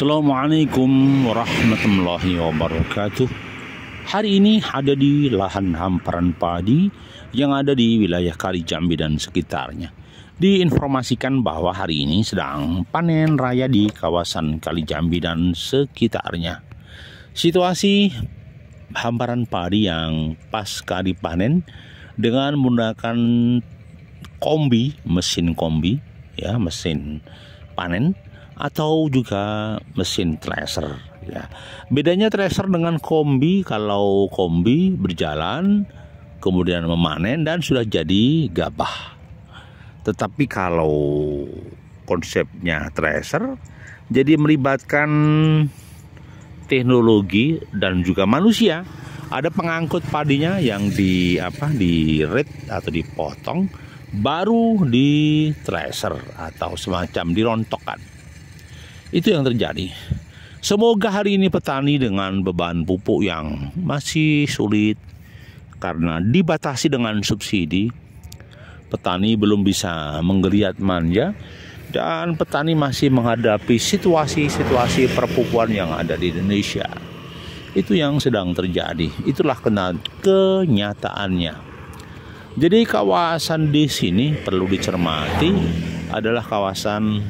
Assalamualaikum warahmatullahi wabarakatuh. Hari ini ada di lahan hamparan padi yang ada di wilayah Kali Jambi dan sekitarnya. Diinformasikan bahwa hari ini sedang panen raya di kawasan Kali Jambi dan sekitarnya. Situasi hamparan padi yang pasca dipanen dengan menggunakan kombi, mesin kombi, ya mesin panen atau juga mesin tracer ya. Bedanya tracer dengan kombi kalau kombi berjalan kemudian memanen dan sudah jadi gabah. Tetapi kalau konsepnya tracer jadi melibatkan teknologi dan juga manusia. Ada pengangkut padinya yang di apa di red atau dipotong baru di tracer atau semacam dirontokkan. Itu yang terjadi. Semoga hari ini petani dengan beban pupuk yang masih sulit karena dibatasi dengan subsidi, petani belum bisa menggeliat manja dan petani masih menghadapi situasi-situasi perpupuan yang ada di Indonesia. Itu yang sedang terjadi. Itulah kena kenyataannya. Jadi kawasan di sini perlu dicermati adalah kawasan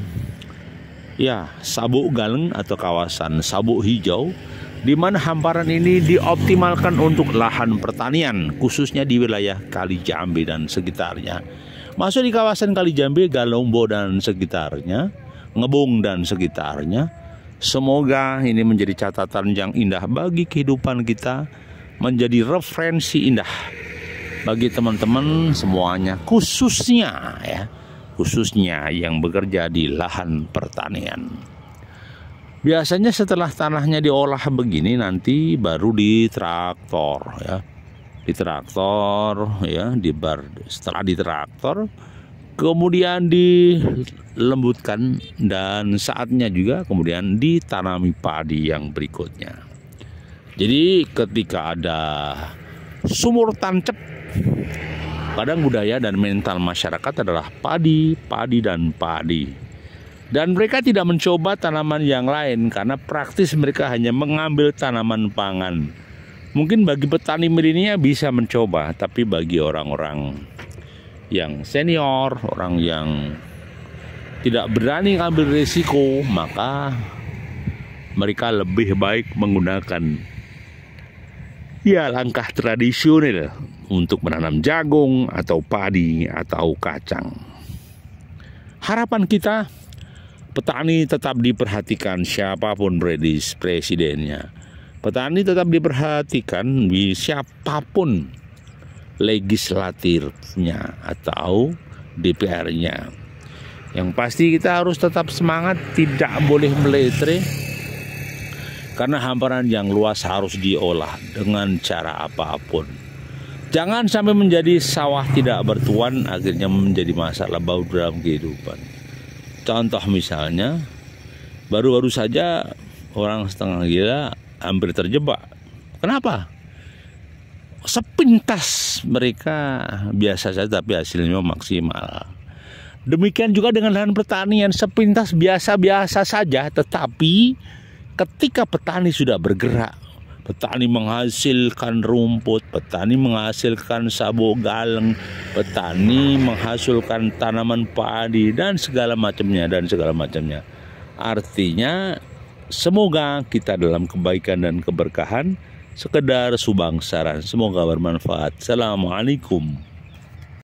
ya sabuk galeng atau kawasan sabuk hijau di mana hamparan ini dioptimalkan untuk lahan pertanian khususnya di wilayah Kali Jambi dan sekitarnya. Masuk di kawasan Kali Jambi, Galombo dan sekitarnya, Ngebung dan sekitarnya. Semoga ini menjadi catatan yang indah bagi kehidupan kita, menjadi referensi indah bagi teman-teman semuanya khususnya ya khususnya yang bekerja di lahan pertanian. Biasanya setelah tanahnya diolah begini nanti baru di traktor ya. Di traktor ya, di bar setelah di traktor kemudian dilembutkan dan saatnya juga kemudian ditanami padi yang berikutnya. Jadi ketika ada sumur tancap Kadang budaya dan mental masyarakat adalah padi, padi, dan padi. Dan mereka tidak mencoba tanaman yang lain karena praktis mereka hanya mengambil tanaman pangan. Mungkin bagi petani milenial bisa mencoba, tapi bagi orang-orang yang senior, orang yang tidak berani ambil risiko, maka mereka lebih baik menggunakan ya langkah tradisional untuk menanam jagung atau padi atau kacang. Harapan kita petani tetap diperhatikan siapapun presidennya. Petani tetap diperhatikan siapapun legislatifnya atau DPR-nya. Yang pasti kita harus tetap semangat, tidak boleh meletre karena hamparan yang luas harus diolah dengan cara apapun. Jangan sampai menjadi sawah tidak bertuan akhirnya menjadi masalah bau dalam kehidupan. Contoh misalnya, baru-baru saja orang setengah gila hampir terjebak. Kenapa? Sepintas mereka biasa saja tapi hasilnya maksimal. Demikian juga dengan lahan pertanian sepintas biasa-biasa saja tetapi ketika petani sudah bergerak petani menghasilkan rumput, petani menghasilkan sabu galeng, petani menghasilkan tanaman padi dan segala macamnya dan segala macamnya. Artinya semoga kita dalam kebaikan dan keberkahan sekedar subang saran. Semoga bermanfaat. Assalamualaikum.